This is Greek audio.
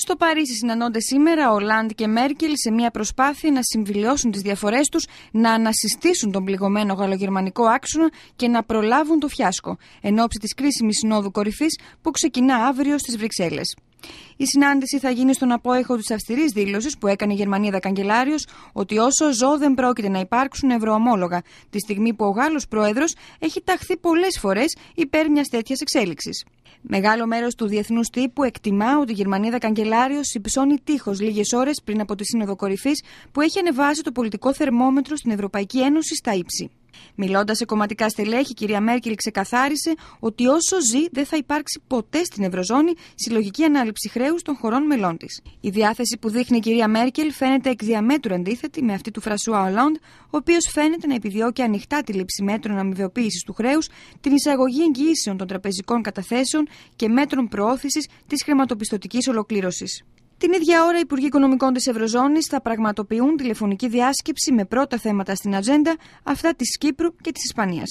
Στο Παρίσι συναντώνται σήμερα ο Λάντ και Μέρκελ σε μια προσπάθεια να συμβιλιώσουν τις διαφορές τους, να ανασυστήσουν τον πληγωμένο γαλλογερμανικό άξονα και να προλάβουν το φιάσκο, εν ώψη της κρίσιμης συνόδου κορυφής που ξεκινά αύριο στις Βρυξέλλες. Η συνάντηση θα γίνει στον απόέχο της αυστηρής δήλωσης που έκανε η Γερμανίδα Καγκελάριο ότι όσο ζω δεν πρόκειται να υπάρξουν ευρωομόλογα, τη στιγμή που ο Γάλλος πρόεδρος έχει ταχθεί πολλές φορές υπέρ μιας τέτοιας εξέλιξης. Μεγάλο μέρος του διεθνούς τύπου εκτιμά ότι η Γερμανίδα Καγκελάριο υψώνει τείχος λίγες ώρες πριν από τη Σύνοδο Κορυφής που έχει ανεβάσει το πολιτικό θερμόμετρο στην Ευρωπαϊκή Ένωση στα ύψη. Μιλώντας σε κομματικά στελέχη, η κυρία Μέρκελ ξεκαθάρισε ότι όσο ζει δεν θα υπάρξει ποτέ στην Ευρωζώνη συλλογική ανάληψη χρέους των χωρών μελών της. Η διάθεση που δείχνει η κυρία Μέρκελ φαίνεται εκ διαμέτρου αντίθετη με αυτή του Φρασουά Ολόντ, ο οποίος φαίνεται να επιδιώκει ανοιχτά τη λήψη μέτρων αμοιβεοποίηση του χρέους, την εισαγωγή εγγυήσεων των τραπεζικών καταθέσεων και μέτρων προώθησης της χρηματοπιστωτικής ολοκλήρωσης. Την ίδια ώρα, οι Υπουργοί Οικονομικών της Ευρωζώνης θα πραγματοποιούν τηλεφωνική διάσκεψη με πρώτα θέματα στην ατζέντα αυτά της Κύπρου και της Ισπανίας.